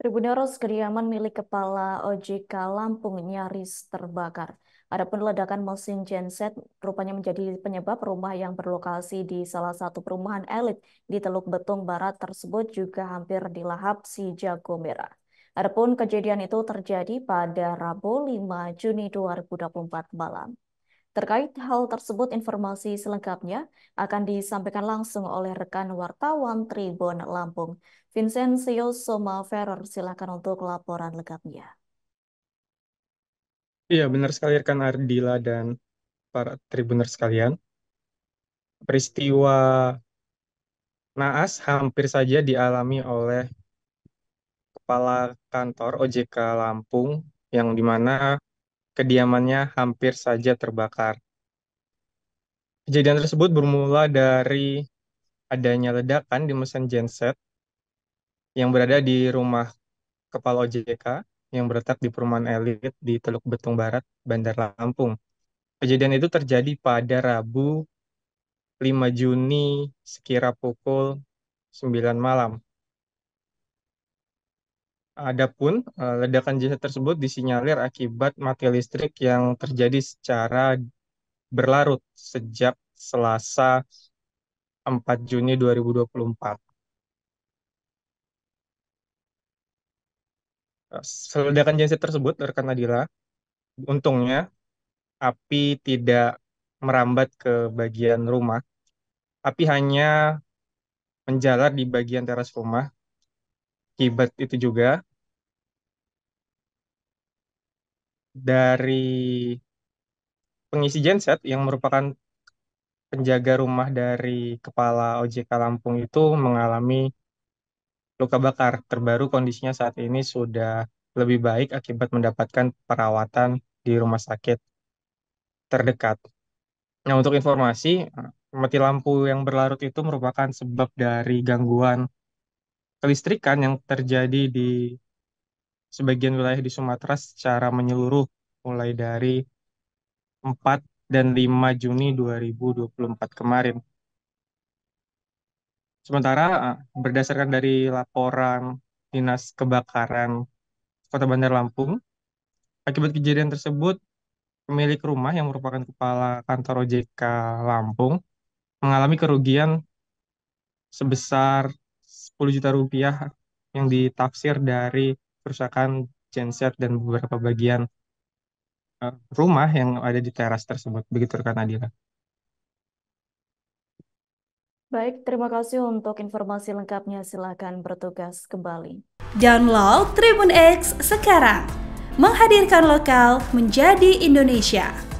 Tribuneros kediaman milik Kepala OJK Lampung nyaris terbakar. Adapun ledakan mesin genset rupanya menjadi penyebab rumah yang berlokasi di salah satu perumahan elit di Teluk Betung Barat tersebut juga hampir dilahap si jago merah. Adapun kejadian itu terjadi pada Rabu 5 Juni 2024 malam. Terkait hal tersebut, informasi selengkapnya akan disampaikan langsung oleh rekan wartawan Tribun Lampung. Vincencio Soma Ferrer, silakan untuk laporan lengkapnya. Iya, benar sekali rekan Ardila dan para tribuner sekalian. Peristiwa naas hampir saja dialami oleh Kepala Kantor OJK Lampung yang dimana kediamannya hampir saja terbakar. Kejadian tersebut bermula dari adanya ledakan di mesin genset yang berada di rumah kepala OJK yang berletak di perumahan elit di Teluk Betung Barat, Bandar Lampung. Kejadian itu terjadi pada Rabu 5 Juni sekira pukul 9 malam. Adapun eh, ledakan jasa tersebut disinyalir akibat mati listrik yang terjadi secara berlarut sejak Selasa 4 Juni 2024. Ledakan jasa tersebut, rekan Adila, untungnya api tidak merambat ke bagian rumah. Api hanya menjalar di bagian teras rumah akibat itu juga dari pengisi genset yang merupakan penjaga rumah dari kepala OJK Lampung itu mengalami luka bakar. Terbaru kondisinya saat ini sudah lebih baik akibat mendapatkan perawatan di rumah sakit terdekat. Nah, untuk informasi, mati lampu yang berlarut itu merupakan sebab dari gangguan kelistrikan yang terjadi di sebagian wilayah di Sumatera secara menyeluruh mulai dari 4 dan 5 Juni 2024 kemarin. Sementara eh, berdasarkan dari laporan Dinas Kebakaran Kota Bandar Lampung, akibat kejadian tersebut pemilik rumah yang merupakan kepala kantor OJK Lampung mengalami kerugian sebesar 10 juta rupiah yang ditafsir dari kerusakan genset dan beberapa bagian uh, rumah yang ada di teras tersebut. Begitu rekan Adila. Baik, terima kasih untuk informasi lengkapnya. Silakan bertugas kembali. Download Tribun X sekarang. Menghadirkan lokal menjadi Indonesia.